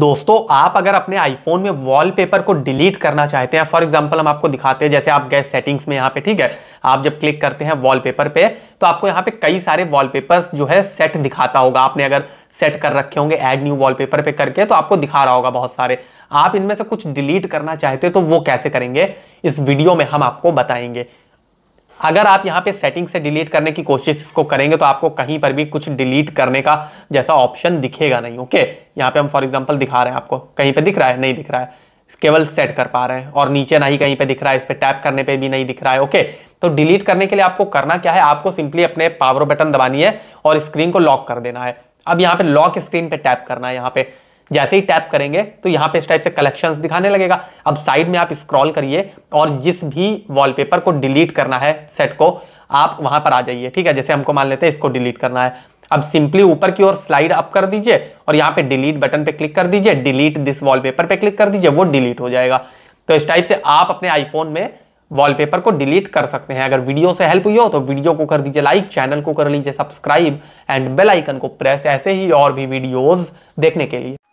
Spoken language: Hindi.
दोस्तों आप अगर अपने आईफोन में वॉलपेपर को डिलीट करना चाहते हैं फॉर एग्जांपल हम आपको दिखाते हैं जैसे आप गए सेटिंग्स में यहाँ पे ठीक है आप जब क्लिक करते हैं वॉलपेपर पे तो आपको यहाँ पे कई सारे वॉलपेपर्स जो है सेट दिखाता होगा आपने अगर सेट कर रखे होंगे ऐड न्यू वॉलपेपर पे करके तो आपको दिखा रहा होगा बहुत सारे आप इनमें से कुछ डिलीट करना चाहते तो वो कैसे करेंगे इस वीडियो में हम आपको बताएंगे अगर आप यहाँ पे सेटिंग से डिलीट करने की कोशिश इसको करेंगे तो आपको कहीं पर भी कुछ डिलीट करने का जैसा ऑप्शन दिखेगा नहीं ओके यहाँ पे हम फॉर एग्जांपल दिखा रहे हैं आपको कहीं पे दिख रहा है नहीं दिख रहा है केवल सेट कर पा रहे हैं और नीचे ना ही कहीं पे दिख रहा है इस पर टैप करने पे भी नहीं दिख रहा है ओके तो डिलीट करने के लिए आपको करना क्या है आपको सिंपली अपने पावर बटन दबानी है और स्क्रीन को लॉक कर देना है अब यहाँ पे लॉक स्क्रीन पे टैप करना है यहाँ पे जैसे ही टैप करेंगे तो यहाँ पे इस टाइप से कलेक्शंस दिखाने लगेगा अब साइड में आप स्क्रॉल करिए और जिस भी वॉलपेपर को डिलीट करना है सेट को आप वहां पर आ जाइए ठीक है जैसे हमको मान लेते हैं इसको डिलीट करना है अब सिंपली ऊपर की ओर स्लाइड अप कर दीजिए और यहाँ पे डिलीट बटन पे क्लिक कर दीजिए डिलीट दिस वॉलपेपर पे क्लिक कर दीजिए वो डिलीट हो जाएगा तो इस टाइप से आप अपने आईफोन में वॉलपेपर को डिलीट कर सकते हैं अगर वीडियो से हेल्प हुई हो तो वीडियो को कर दीजिए लाइक चैनल को कर लीजिए सब्सक्राइब एंड बेल आइकन को प्रेस ऐसे ही और भी वीडियोज देखने के लिए